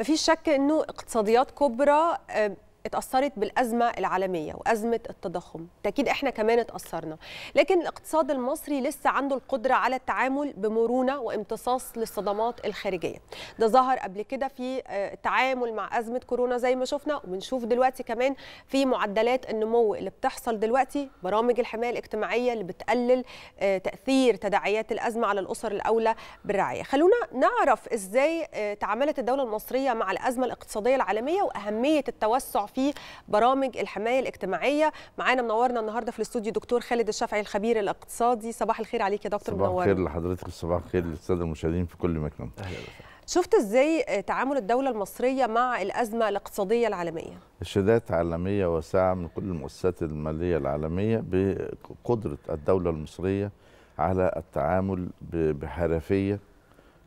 مفيش شك انه اقتصاديات كبرى آه، اتأثرت بالأزمة العالمية وأزمة التضخم تأكيد إحنا كمان اتأثرنا لكن الاقتصاد المصري لسه عنده القدرة على التعامل بمرونة وامتصاص للصدمات الخارجية ده ظهر قبل كده في آه، التعامل مع أزمة كورونا زي ما شفنا وبنشوف دلوقتي كمان في معدلات النمو اللي بتحصل دلوقتي برامج الحماية الاجتماعية اللي بتقلل آه، تأثير تداعيات الأزمة على الأسر الأولى بالرعاية خلونا نعرف إزاي آه، تعاملت الدولة المصرية مع الأزمة الاقتصادية العالمية وأهمية التوسع في برامج الحمايه الاجتماعيه معانا منورنا النهارده في الاستوديو دكتور خالد الشافعي الخبير الاقتصادي صباح الخير عليك يا دكتور منور صباح الخير لحضرتك صباح الخير للساده المشاهدين في كل مكان اهلا وسهلا شفت ازاي تعامل الدوله المصريه مع الازمه الاقتصاديه العالميه ارشادات عالميه واسعه من كل المؤسسات الماليه العالميه بقدره الدوله المصريه على التعامل بحرفيه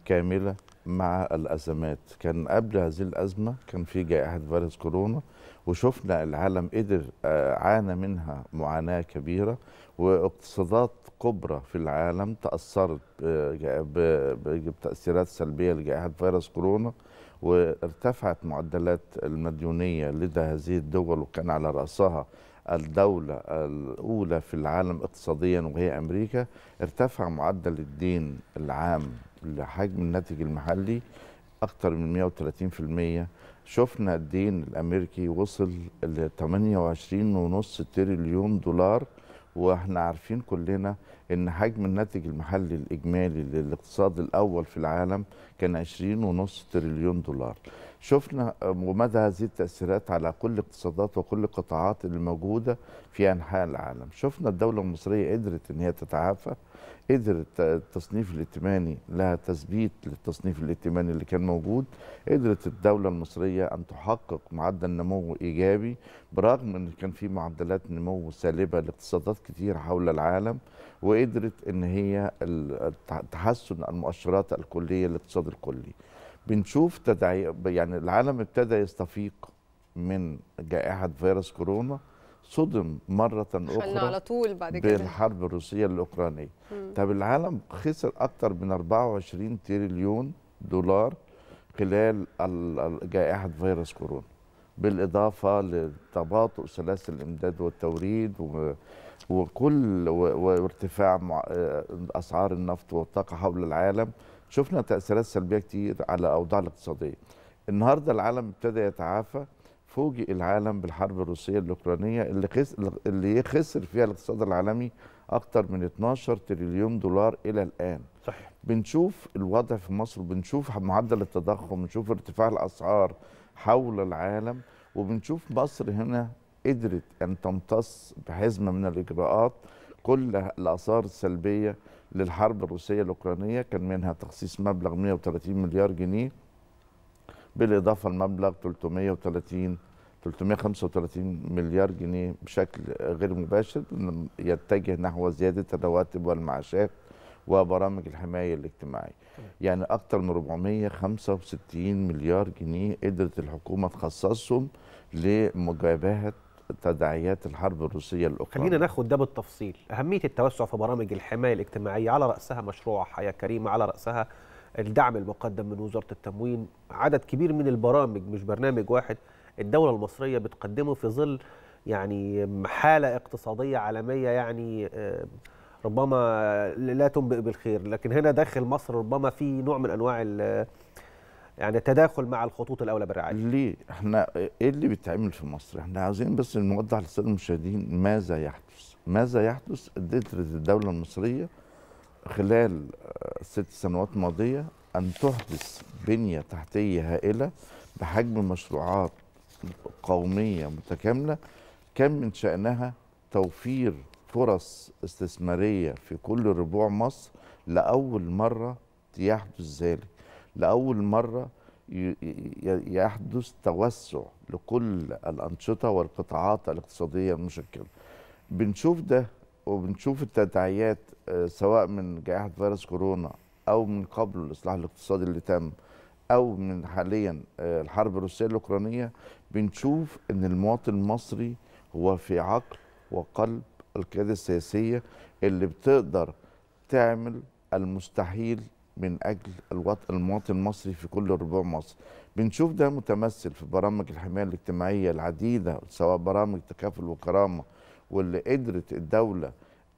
كامله مع الازمات كان قبل هذه الازمه كان في جائحه فيروس كورونا وشفنا العالم قدر آه، عانى منها معاناة كبيرة واقتصادات كبرى في العالم تأثرت بتأثيرات سلبية لجائحة فيروس كورونا وارتفعت معدلات المديونية لدى هذه الدول وكان على رأسها الدولة الأولى في العالم اقتصاديا وهي أمريكا ارتفع معدل الدين العام لحجم الناتج المحلي أكثر من 130% شفنا الدين الامريكي وصل ل 28.5 تريليون دولار واحنا عارفين كلنا ان حجم الناتج المحلي الاجمالي للاقتصاد الاول في العالم كان 20.5 تريليون دولار شفنا ومدى هذه التأثيرات على كل الاقتصادات وكل القطاعات اللي موجودة في أنحاء العالم شفنا الدولة المصرية قدرت أن هي تتعافى قدرت التصنيف الائتماني لها تثبيت للتصنيف الائتماني اللي كان موجود قدرت الدولة المصرية أن تحقق معدل نمو إيجابي برغم أن كان في معدلات نمو سالبة لاقتصادات كتير حول العالم وقدرت أن هي تحسن المؤشرات الكلية للاقتصاد الكلي بنشوف تداعي يعني العالم ابتدى يستفيق من جائحه فيروس كورونا صدم مرة أخرى على طول بعد كده بالحرب الروسية الأوكرانية طب العالم خسر اكثر من 24 تريليون دولار خلال جائحة فيروس كورونا بالإضافة لتباطؤ سلاسل الإمداد والتوريد وكل وارتفاع آه، أسعار النفط والطاقة حول العالم شفنا تاثيرات سلبيه كتير على الاوضاع الاقتصاديه النهارده العالم ابتدى يتعافى فوجئ العالم بالحرب الروسيه الاوكرانيه اللي خس... اللي خسر فيها الاقتصاد العالمي اكتر من 12 تريليون دولار الى الان صحيح بنشوف الوضع في مصر بنشوف معدل التضخم بنشوف ارتفاع الاسعار حول العالم وبنشوف مصر هنا قدرت ان تمتص بحزمه من الاجراءات كل الاثار السلبيه للحرب الروسيه الاوكرانيه كان منها تخصيص مبلغ 130 مليار جنيه بالاضافه لمبلغ 330 335 مليار جنيه بشكل غير مباشر يتجه نحو زياده الرواتب والمعاشات وبرامج الحمايه الاجتماعيه. يعني اكثر من 465 مليار جنيه قدرت الحكومه تخصصهم لمجابهه تداعيات الحرب الروسية الأوكرانية خلينا ناخد ده بالتفصيل أهمية التوسع في برامج الحماية الاجتماعية على رأسها مشروع حياة كريمة على رأسها الدعم المقدم من وزارة التموين عدد كبير من البرامج مش برنامج واحد الدولة المصرية بتقدمه في ظل يعني حالة اقتصادية عالمية يعني آه، ربما لا تنبئ بالخير لكن هنا داخل مصر ربما في نوع من أنواع يعني تداخل مع الخطوط الاولى بالرعايه ليه احنا ايه اللي بيتعمل في مصر احنا عاوزين بس نوضح للساده المشاهدين ماذا يحدث ماذا يحدث قدرت الدوله المصريه خلال آه، ست سنوات ماضيه ان تحدث بنيه تحتيه هائله بحجم مشروعات قوميه متكامله كان من شانها توفير فرص استثماريه في كل ربوع مصر لاول مره يحدث ذلك لاول مره يحدث توسع لكل الانشطه والقطاعات الاقتصاديه المشكله. بنشوف ده وبنشوف التداعيات آه، سواء من جائحه فيروس كورونا او من قبل الاصلاح الاقتصادي اللي تم او من حاليا آه، الحرب الروسيه الاوكرانيه بنشوف ان المواطن المصري هو في عقل وقلب القياده السياسيه اللي بتقدر تعمل المستحيل من اجل المواطن المصري في كل ربوع مصر بنشوف ده متمثل في برامج الحمايه الاجتماعيه العديده سواء برامج تكافل وكرامه واللي قدرت الدوله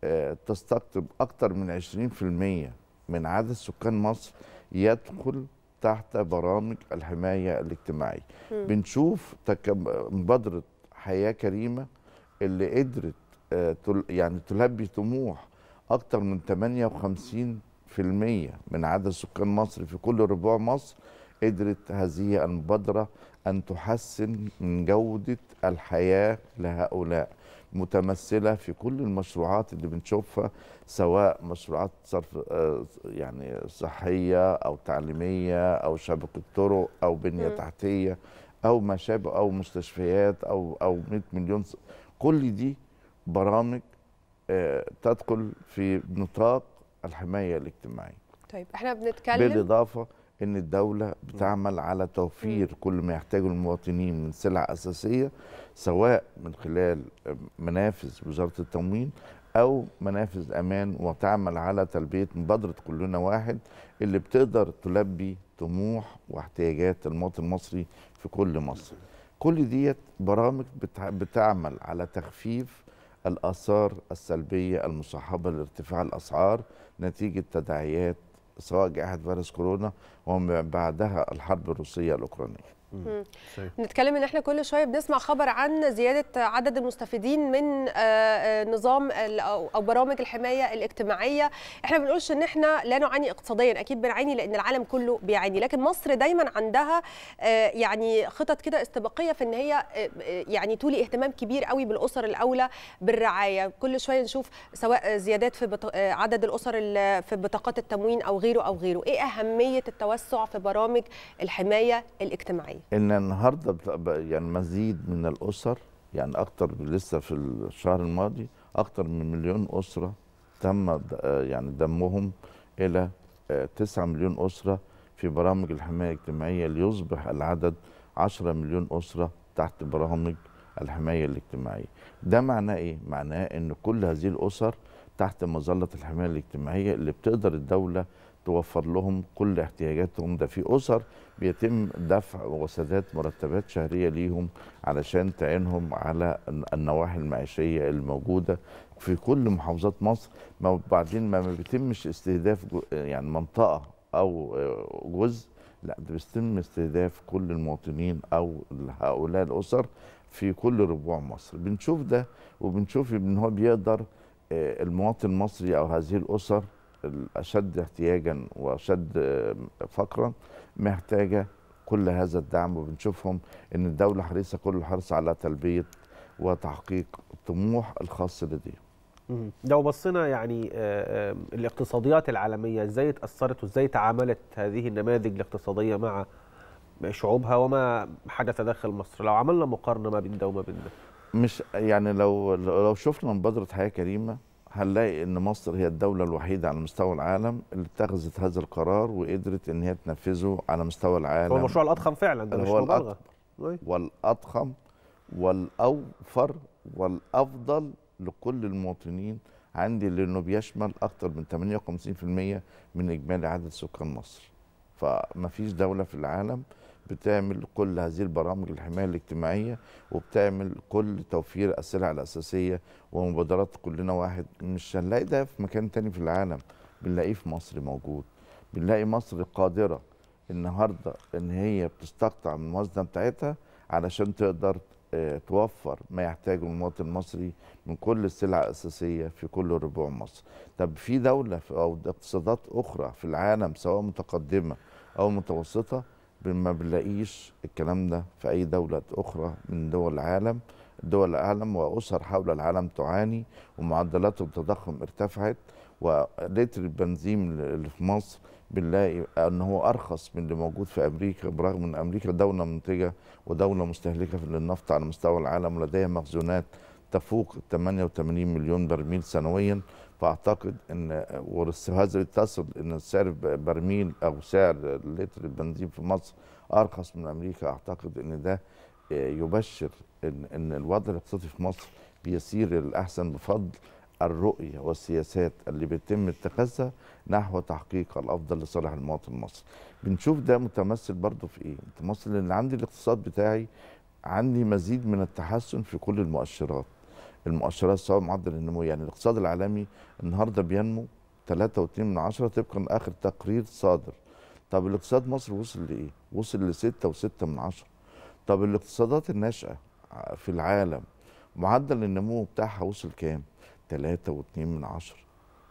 آه، تستقطب اكثر من 20% من عدد سكان مصر يدخل تحت برامج الحمايه الاجتماعيه بنشوف مبادره حياه كريمه اللي قدرت آه، يعني تلبي طموح اكثر من 58 في المية من عدد سكان مصر في كل ربوع مصر قدرت هذه المبادرة أن تحسن من جودة الحياة لهؤلاء متمثلة في كل المشروعات اللي بنشوفها سواء مشروعات صرف آه، يعني صحية أو تعليمية أو شبكة طرق أو بنية م. تحتية أو ما شابه أو مستشفيات أو أو 100 مليون كل دي برامج آه، تدخل في نطاق الحمايه الاجتماعيه. طيب احنا بنتكلم بالاضافه ان الدوله بتعمل على توفير كل ما يحتاجه المواطنين من سلع اساسيه سواء من خلال منافذ وزاره التموين او منافذ امان وتعمل على تلبيه مبادره كلنا واحد اللي بتقدر تلبي طموح واحتياجات المواطن المصري في كل مصر. كل ديت برامج بتعمل على تخفيف الآثار السلبية المصاحبة لارتفاع الأسعار نتيجة تداعيات سواء جائحة فيروس كورونا ومن بعدها الحرب الروسية الأوكرانية نتكلم ان احنا كل شويه بنسمع خبر عن زياده عدد المستفيدين من آه، آه، نظام او برامج الحمايه الاجتماعيه احنا ما بنقولش ان احنا لا نعاني اقتصاديا اكيد بنعاني لان العالم كله بيعاني لكن مصر دايما عندها آه، يعني خطط كده استباقيه في ان هي يعني تولي اهتمام كبير قوي بالاسر الاولى بالرعايه كل شويه نشوف سواء زيادات في عدد الاسر في بطاقات التموين او غيره او غيره ايه اهميه التوسع في برامج الحمايه الاجتماعيه ازاي ان النهارده يعني مزيد من الاسر يعني اكتر لسه في الشهر الماضي اكتر من مليون اسره تم يعني دمهم الى 9 آه، مليون اسره في برامج الحمايه الاجتماعيه ليصبح العدد 10 مليون اسره تحت برامج الحمايه الاجتماعيه ده معناه ايه معناه ان كل هذه الاسر تحت مظله الحمايه الاجتماعيه اللي بتقدر الدوله توفر لهم كل احتياجاتهم ده في اسر بيتم دفع وسداد مرتبات شهريه ليهم علشان تعينهم على النواحي المعيشيه الموجوده في كل محافظات مصر ما بعدين ما بيتمش استهداف يعني منطقه او جزء لا ده بيتم استهداف كل المواطنين او هؤلاء الاسر في كل ربوع مصر بنشوف ده وبنشوف ان هو بيقدر آه، المواطن المصري او هذه الاسر الاشد احتياجا واشد فقرا محتاجه كل هذا الدعم وبنشوفهم ان الدوله حريصه كل الحرص على تلبيه وتحقيق الطموح الخاص لديهم. لو بصينا يعني آه، الاقتصاديات العالميه ازاي اتاثرت وازاي تعاملت هذه النماذج الاقتصاديه مع شعوبها وما حدث داخل مصر لو عملنا مقارنه ما بين ده وما بين ده مش يعني لو لو شفنا مبادره حياه كريمه هنلاقي ان مصر هي الدوله الوحيده على مستوى العالم اللي اتخذت هذا القرار وقدرت ان هي تنفذه على مستوى العالم هو المشروع الاضخم فعلا ده مش مبالغه والاضخم والاوفر والافضل لكل المواطنين عندي لانه بيشمل اكثر من 58% من اجمالي عدد سكان مصر فما فيش دوله في العالم بتعمل كل هذه البرامج الحمايه الاجتماعيه وبتعمل كل توفير السلع الاساسيه ومبادرات كلنا واحد مش هنلاقي ده في مكان تاني في العالم بنلاقيه في مصر موجود بنلاقي مصر قادره النهارده ان هي بتستقطع من المصدر بتاعتها علشان تقدر آه، توفر ما يحتاجه المواطن المصري من كل السلع الاساسيه في كل ربوع مصر. طب في دوله او اقتصادات اخرى في العالم سواء متقدمه او متوسطه ما بنلاقيش الكلام ده في اي دوله اخرى من دول العالم دول العالم واسر حول العالم تعاني ومعدلات التضخم ارتفعت ولتر البنزين اللي في مصر بنلاقي ان هو ارخص من اللي موجود في امريكا برغم ان امريكا دوله منتجه ودوله مستهلكه للنفط على مستوى العالم ولديها مخزونات تفوق 88 مليون برميل سنويا فاعتقد ان وهذا يتصل ان سعر برميل او سعر لتر البنزين في مصر ارخص من امريكا اعتقد ان ده يبشر ان ان الوضع الاقتصادي في مصر بيسير الاحسن بفضل الرؤية والسياسات اللي بيتم اتخاذها نحو تحقيق الأفضل لصالح المواطن المصري بنشوف ده متمثل برضه في إيه متمثل إن عندي الاقتصاد بتاعي عندي مزيد من التحسن في كل المؤشرات المؤشرات سواء معدل النمو يعني الاقتصاد العالمي النهارده بينمو 3.2 من عشرة طبقا لاخر تقرير صادر طب الاقتصاد مصر وصل لايه وصل ل 6.6 من عشرة طب الاقتصادات الناشئه في العالم معدل النمو بتاعها وصل كام 3.2 من عشرة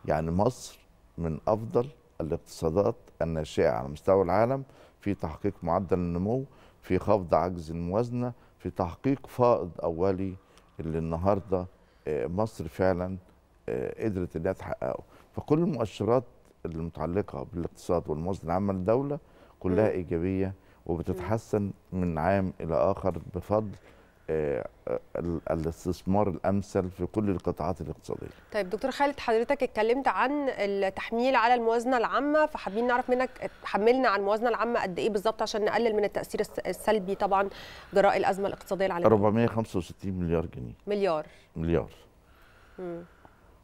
يعني مصر من افضل الاقتصادات الناشئه على مستوى العالم في تحقيق معدل النمو في خفض عجز الموازنه في تحقيق فائض اولي اللي النهارده آه، مصر فعلا آه، قدرت انها تحققه فكل المؤشرات المتعلقه بالاقتصاد والموازنه العامه للدوله كلها ايجابيه وبتتحسن من عام الى اخر بفضل آه، آه، الاستثمار الامثل في كل القطاعات الاقتصاديه. طيب دكتور خالد حضرتك اتكلمت عن التحميل على الموازنه العامه فحابين نعرف منك حملنا على الموازنه العامه قد ايه بالظبط عشان نقلل من التاثير السلبي طبعا جراء الازمه الاقتصاديه العالميه. 465 مليار جنيه. مليار. مليار. امم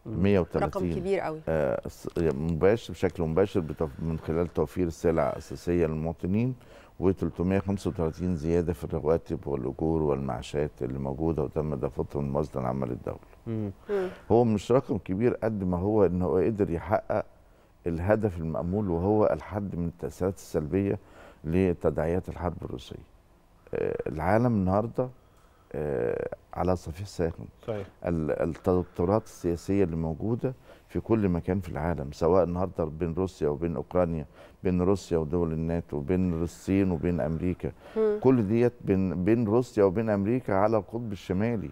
130 رقم كبير قوي آه، مباشر بشكل مباشر من خلال توفير السلع الاساسيه للمواطنين و335 زياده في الرواتب والاجور والمعاشات اللي موجوده وتم اضافتها من مصدر عمل الدوله. هو مش رقم كبير قد ما هو ان هو قدر يحقق الهدف المأمول وهو الحد من التأثيرات السلبيه لتداعيات الحرب الروسيه. آه، العالم النهارده آه، على صفيح ساخن. صحيح. التوترات السياسيه اللي موجوده في كل مكان في العالم سواء النهارده بين روسيا وبين اوكرانيا بين روسيا ودول الناتو بين الصين وبين امريكا م. كل ديت بين بين روسيا وبين امريكا على القطب الشمالي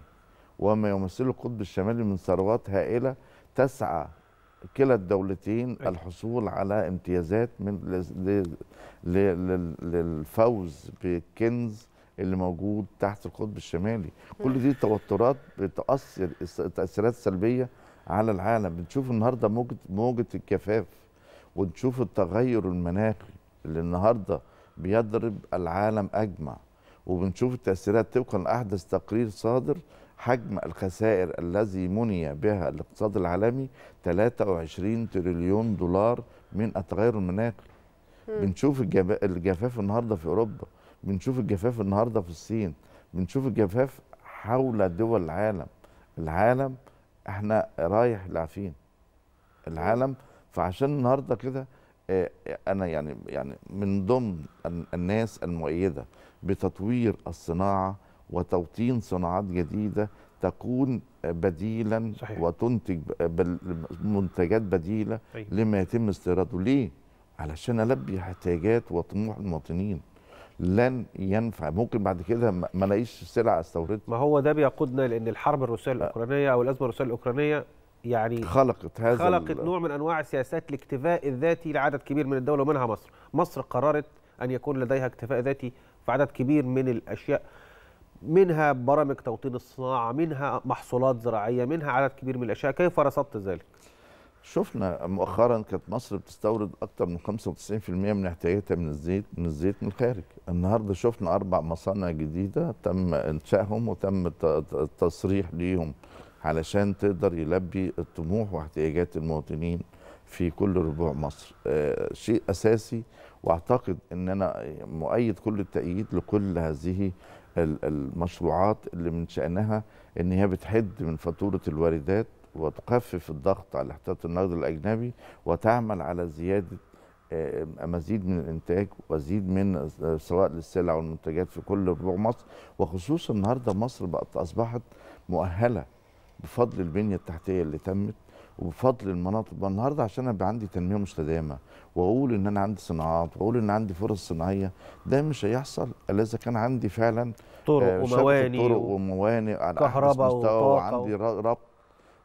وما يمثله القطب الشمالي من ثروات هائله تسعى كلا الدولتين أيوة. الحصول على امتيازات من للفوز بالكنز اللي موجود تحت القطب الشمالي كل دي توترات بتاثر تاثيرات سلبيه على العالم بنشوف النهارده موجه موجه الجفاف ونشوف التغير المناخي اللي النهارده بيضرب العالم اجمع وبنشوف التاثيرات طبقا لاحدث تقرير صادر حجم الخسائر الذي مني بها الاقتصاد العالمي 23 تريليون دولار من التغير المناخي بنشوف الجفاف النهارده في اوروبا بنشوف الجفاف النهارده في الصين بنشوف الجفاف حول دول العالم العالم احنا رايح لافين العالم فعشان النهارده كده آه، آه، انا يعني يعني من ضمن الناس المؤيده بتطوير الصناعه وتوطين صناعات جديده تكون بديلا صحيح. وتنتج منتجات بديله أيوه. لما يتم استيراده ليه علشان البي احتياجات وطموح المواطنين لن ينفع ممكن بعد كده ما الاقيش سلع استوردها ما هو ده بيقودنا لان الحرب الروسيه الاوكرانيه او الازمه الروسيه الاوكرانيه يعني خلقت هذا خلقت نوع من انواع سياسات الاكتفاء الذاتي لعدد كبير من الدول ومنها مصر مصر قررت ان يكون لديها اكتفاء ذاتي في عدد كبير من الاشياء منها برامج توطين الصناعه منها محصولات زراعيه منها عدد كبير من الاشياء كيف رصدت ذلك شفنا مؤخرا كانت مصر بتستورد اكثر من 95% من احتياجاتها من الزيت من الزيت من الخارج النهارده شفنا اربع مصانع جديده تم انشائهم وتم التصريح ليهم علشان تقدر يلبي الطموح واحتياجات المواطنين في كل ربوع مصر آه، شيء اساسي واعتقد ان انا مؤيد كل التأييد لكل هذه المشروعات اللي من شأنها ان هي بتحد من فاتورة الواردات وتخفف الضغط على احتياط النقد الاجنبي وتعمل على زياده آه، مزيد من الانتاج ومزيد من آه، سواء للسلع والمنتجات في كل بلوع مصر وخصوصا النهارده مصر بقت اصبحت مؤهله بفضل البنيه التحتيه اللي تمت وبفضل المناطق النهارده عشان ابقى عندي تنميه مستدامه واقول ان انا عندي صناعات واقول ان عندي فرص صناعيه ده مش هيحصل الا اذا كان عندي فعلا طرق آه، وموانئ طرق وموانئ على كهرباء مستوى وعندي ربط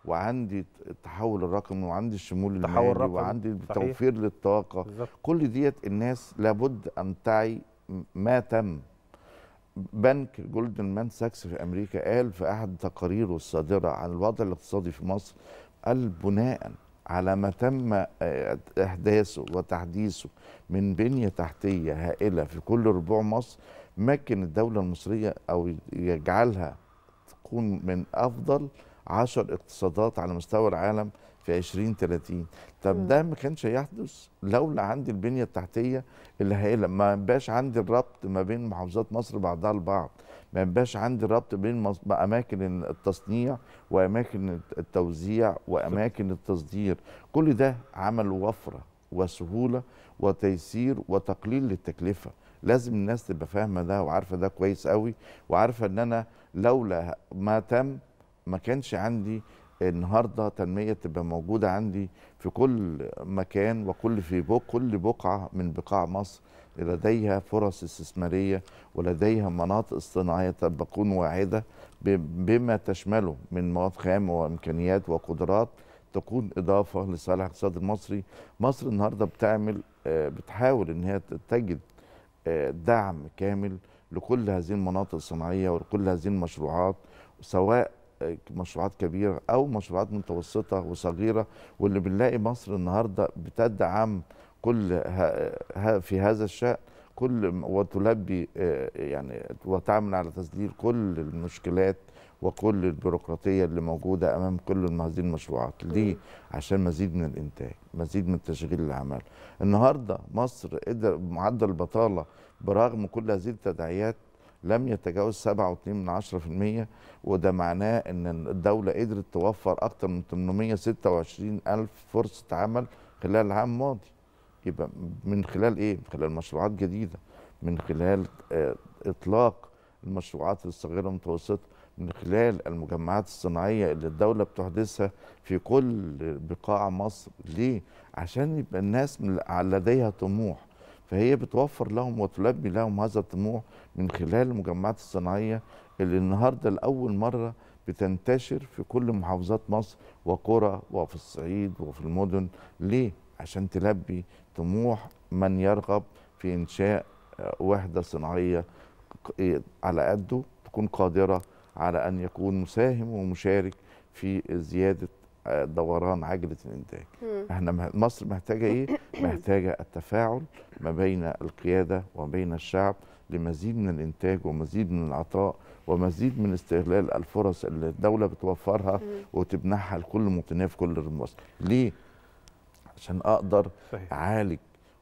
وعندي التحول الرقمي وعندي الشمول المالي وعندي توفير للطاقه بالزبط. كل ديت الناس لابد ان تعي ما تم بنك جولدن مان ساكس في امريكا قال في احد تقاريره الصادره عن الوضع الاقتصادي في مصر قال بناء على ما تم احداثه وتحديثه من بنيه تحتيه هائله في كل ربوع مصر مكن الدوله المصريه او يجعلها تكون من افضل 10 اقتصادات على مستوى العالم في 2030 طب ده ما كانش هيحدث لولا عندي البنيه التحتيه اللي هائله ما يبقاش عندي الربط ما بين محافظات مصر بعضها البعض ما يبقاش عندي ربط بين اماكن التصنيع واماكن التوزيع واماكن التصدير كل ده عمل وفره وسهوله وتيسير وتقليل للتكلفه لازم الناس تبقى فاهمه ده وعارفه ده كويس قوي وعارفه ان انا لولا ما تم ما كانش عندي النهارده تنميه تبقى موجوده عندي في كل مكان وكل في بوك كل بقعه من بقاع مصر لديها فرص استثماريه ولديها مناطق صناعيه تكون واعده بما تشمله من مواد خام وامكانيات وقدرات تكون اضافه لصالح الاقتصاد المصري مصر النهارده بتعمل آه، بتحاول ان هي تجد آه، دعم كامل لكل هذه المناطق الصناعيه ولكل هذه المشروعات سواء مشروعات كبيره او مشروعات متوسطه وصغيره واللي بنلاقي مصر النهارده بتدعم كل في هذا الشان كل وتلبي آه، يعني وتعمل على تسديد كل المشكلات وكل البيروقراطيه اللي موجوده امام كل هذه المشروعات ليه عشان مزيد من الانتاج مزيد من تشغيل الاعمال النهارده مصر قدر معدل البطاله برغم كل هذه التداعيات لم يتجاوز 7.2% وده معناه ان الدوله قدرت توفر اكثر من 826 الف فرصه عمل خلال العام الماضي يبقى من خلال ايه من خلال مشروعات جديده من خلال آه، اطلاق المشروعات الصغيره والمتوسطه من خلال المجمعات الصناعيه اللي الدوله بتحدثها في كل بقاع مصر ليه عشان يبقى الناس لديها طموح فهي بتوفر لهم وتلبي لهم هذا الطموح من خلال المجمعات الصناعيه اللي النهارده لاول مره بتنتشر في كل محافظات مصر وقرى وفي الصعيد وفي المدن ليه؟ عشان تلبي طموح من يرغب في انشاء آه، وحده صناعيه على قده تكون قادره على ان يكون مساهم ومشارك في زياده دوران عجله الانتاج احنا مصر محتاجه ايه محتاجه التفاعل ما بين القياده وبين الشعب لمزيد من الانتاج ومزيد من العطاء ومزيد من استغلال الفرص اللي الدوله بتوفرها وتمنحها لكل مواطنيها في كل مصر ليه عشان اقدر صحيح. اعالج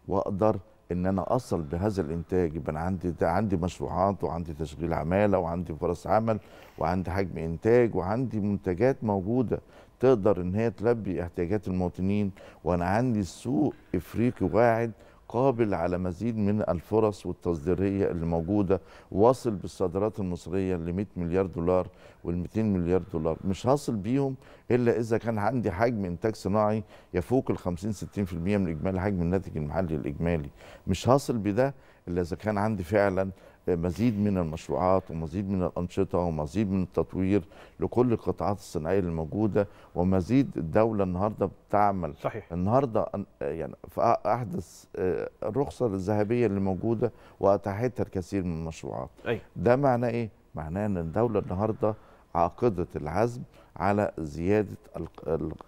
واقدر ان انا اصل بهذا الانتاج يبقى انا عندي عندي مشروعات وعندي تشغيل عماله وعندي فرص عمل وعندي حجم انتاج وعندي منتجات موجوده تقدر ان هي تلبي احتياجات المواطنين وانا عندي سوق افريقي واعد قابل على مزيد من الفرص والتصديريه اللي موجوده واصل بالصادرات المصريه ل 100 مليار دولار وال 200 مليار دولار مش هصل بيهم الا اذا كان عندي حجم انتاج صناعي يفوق ال 50 60% من اجمالي حجم الناتج المحلي الاجمالي مش هصل بده الا اذا كان عندي فعلا مزيد من المشروعات ومزيد من الأنشطة ومزيد من التطوير لكل القطاعات الصناعية الموجودة ومزيد الدولة النهاردة بتعمل صحيح. النهاردة يعني في أحدث آه، الرخصة الذهبية اللي موجودة وأتاحتها الكثير من المشروعات أي. ده معناه إيه؟ معناه أن الدولة النهاردة عاقدة العزم على زيادة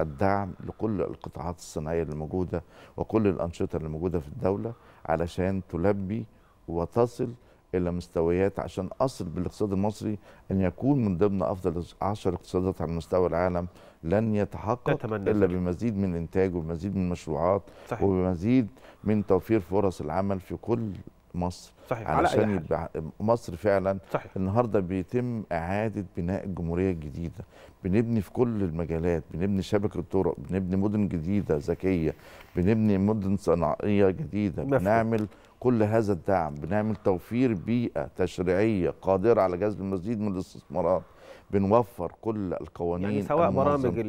الدعم لكل القطاعات الصناعية الموجودة وكل الأنشطة الموجودة في الدولة علشان تلبي وتصل الى مستويات عشان اصل بالاقتصاد المصري ان يكون من ضمن افضل 10 اقتصادات على مستوى العالم لن يتحقق الا بمزيد من الانتاج وبمزيد من المشروعات صحيح. وبمزيد من توفير فرص العمل في كل مصر صحيح. علشان يبقى مصر فعلا صحيح. النهارده بيتم اعاده بناء الجمهوريه الجديده بنبني في كل المجالات بنبني شبكه طرق بنبني مدن جديده ذكيه بنبني مدن صناعيه جديده مفهوم. بنعمل كل هذا الدعم بنعمل توفير بيئه تشريعيه قادره على جذب المزيد من الاستثمارات بنوفر كل القوانين يعني سواء برامج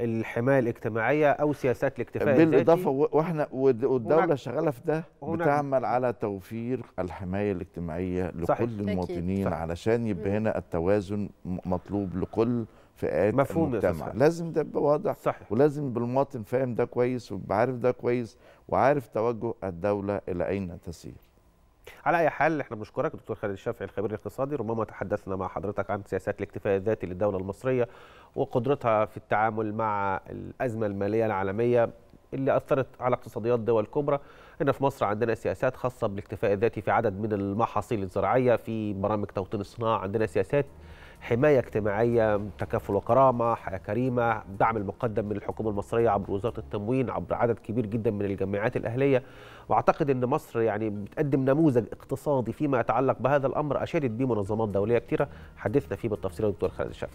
الحمايه الاجتماعيه او سياسات الاكتفاء بالاضافه واحنا والدوله شغاله في ده بتعمل على توفير الحمايه الاجتماعيه لكل صحيح. المواطنين صحيح. علشان يبقى هنا التوازن مطلوب لكل فئات مفهوم المجتمع لازم ده يبقى واضح صحيح. ولازم بالمواطن فاهم ده كويس ويبقى عارف ده كويس وعارف توجه الدوله الى اين تسير على اي حال احنا بنشكرك دكتور خالد الشافعي الخبير الاقتصادي ربما تحدثنا مع حضرتك عن سياسات الاكتفاء الذاتي للدوله المصريه وقدرتها في التعامل مع الازمه الماليه العالميه اللي اثرت على اقتصاديات دول كبرى هنا في مصر عندنا سياسات خاصه بالاكتفاء الذاتي في عدد من المحاصيل الزراعيه في برامج توطين الصناعه عندنا سياسات حمايه اجتماعيه تكافل وكرامه حياه كريمه دعم المقدم من الحكومه المصريه عبر وزاره التموين عبر عدد كبير جدا من الجمعيات الاهليه واعتقد ان مصر يعني بتقدم نموذج اقتصادي فيما يتعلق بهذا الامر اشادت به منظمات دوليه كثيره حدثنا فيه بالتفصيل الدكتور خالد الشافعي